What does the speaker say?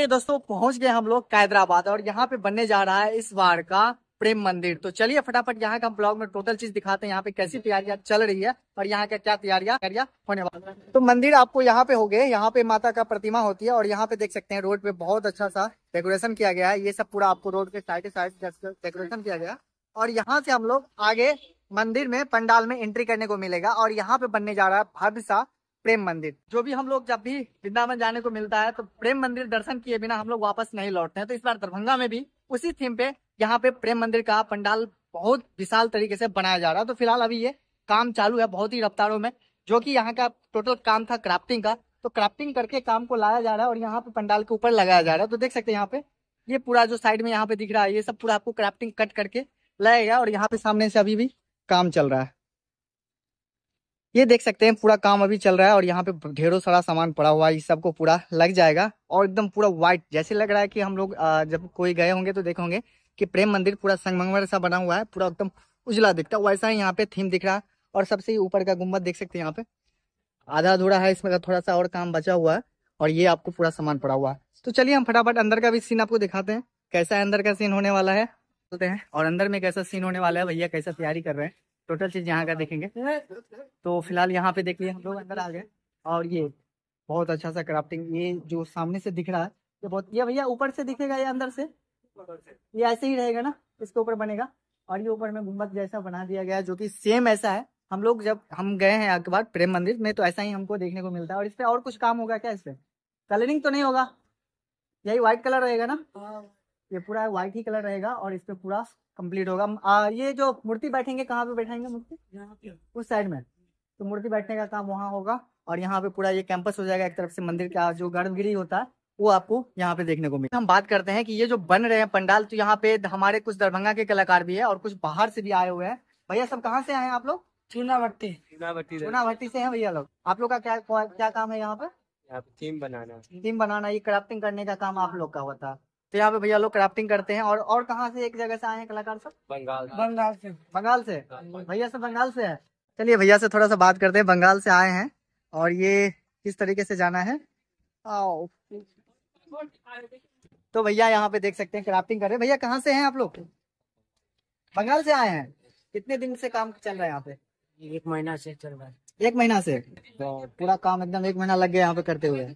चलिए दोस्तों पहुंच गए हम लोग कैदराबाद और यहाँ पे बनने जा रहा है इस बार का प्रेम मंदिर तो चलिए फटाफट यहाँ का हम ब्लॉग में टोटल चीज दिखाते हैं यहाँ पे कैसी तैयारियां चल रही है और यहाँ का क्या तैयारियां होने वाला है तो मंदिर आपको यहाँ पे हो गए यहाँ पे माता का प्रतिमा होती है और यहाँ पे देख सकते हैं रोड पे बहुत अच्छा सा डेकोरेशन किया गया है ये सब पूरा आपको रोड के साइड साइड डेकोरेशन किया गया और यहाँ से हम लोग आगे मंदिर में पंडाल में एंट्री करने को मिलेगा और यहाँ पे बनने जा रहा है भव्य सा प्रेम मंदिर जो भी हम लोग जब भी वृंदावन जाने को मिलता है तो प्रेम मंदिर दर्शन किए बिना हम लोग वापस नहीं लौटते हैं तो इस बार दरभंगा में भी उसी थीम पे यहाँ पे प्रेम मंदिर का पंडाल बहुत विशाल तरीके से बनाया जा रहा है तो फिलहाल अभी ये काम चालू है बहुत ही रफ्तारों में जो कि यहाँ का टोटल काम था क्राफ्टिंग का तो क्राफ्टिंग करके काम को लाया जा रहा है और यहाँ पे पंडाल के ऊपर लगाया जा रहा है तो देख सकते हैं यहाँ पे ये पूरा जो साइड में यहाँ पे दिख रहा है ये सब पूरा आपको क्राफ्टिंग कट करके लाया गया और यहाँ पे सामने से अभी भी काम चल रहा है ये देख सकते हैं पूरा काम अभी चल रहा है और यहाँ पे ढेरों सारा सामान पड़ा हुआ है इस सबको पूरा लग जाएगा और एकदम पूरा व्हाइट जैसे लग रहा है कि हम लोग जब कोई गए होंगे तो देखोगे कि प्रेम मंदिर पूरा संगमर सा बना हुआ है पूरा एकदम उजला दिखता है वैसा ही यहाँ पे थीम दिख रहा है और सबसे ऊपर का गुम्बद देख सकते हैं यहाँ पे आधा अधूरा है इसमें थोड़ा सा और काम बचा हुआ है और ये आपको पूरा सामान पड़ा हुआ है तो चलिए हम फटाफट अंदर का भी सीन आपको दिखाते हैं कैसा अंदर का सीन होने वाला है और अंदर में कैसा सीन होने वाला है भैया कैसा तैयारी कर रहे हैं टोटल चीज यहाँ का देखेंगे तो फिलहाल यहाँ पे देख लिए हम लोग अंदर आ गए और ये बहुत अच्छा सा क्राफ्टिंग ये जो सामने से दिख रहा है ये बहुत ये भैया ऊपर से दिखेगा ये अंदर से ये ऐसे ही रहेगा ना इसके ऊपर बनेगा और ये ऊपर में गुम्बद जैसा बना दिया गया जो कि सेम ऐसा है हम लोग जब हम गए हैं बाद प्रेम मंदिर में तो ऐसा ही हमको देखने को मिलता है और इस पर और कुछ काम होगा क्या इस पे कलरिंग तो नहीं होगा यही व्हाइट कलर रहेगा ना हाँ। ये पूरा व्हाइट ही कलर रहेगा और इस पे पूरा कंप्लीट होगा आ, ये जो मूर्ति बैठेंगे कहाँ पे बैठाएंगे मूर्ति उस साइड में तो मूर्ति बैठने का काम वहाँ होगा और यहाँ पे पूरा ये कैंपस हो जाएगा एक तरफ से मंदिर का जो गर्भगिरी होता है वो आपको यहाँ पे देखने को मिले हम बात करते हैं कि ये जो बन रहे हैं पंडाल तो यहाँ पे हमारे कुछ दरभंगा के कलाकार भी है और कुछ बाहर से भी आए हुए हैं भैया सब कहाँ से आए हैं आप लोग चूनाभट्टी चूनाभट्टी चूनाभट्टी से हैं भैया लोग आप लोग का क्या क्या काम है यहाँ पे थीम बनाना थीम बनाना ये क्राफ्टिंग करने का काम आप लोग का होता है तो यहाँ पे भैया लोग क्राफ्टिंग करते हैं और और कहाँ से एक जगह से आए हैं कलाकार सब बंगाल बंगाल से बंगाल से हाँ, भैया सब बंगाल से है चलिए भैया से थोड़ा सा बात करते हैं बंगाल से आए हैं और ये किस तरीके से जाना है आओ तो भैया यहाँ पे देख सकते हैं क्राफ्टिंग कर रहे हैं भैया कहाँ से हैं आप लोग बंगाल से आए हैं कितने दिन से काम चल रहा है यहाँ पे एक महीना से चल रहा है एक महीना से तो पूरा काम एकदम एक महीना लग गया यहाँ पे करते हुए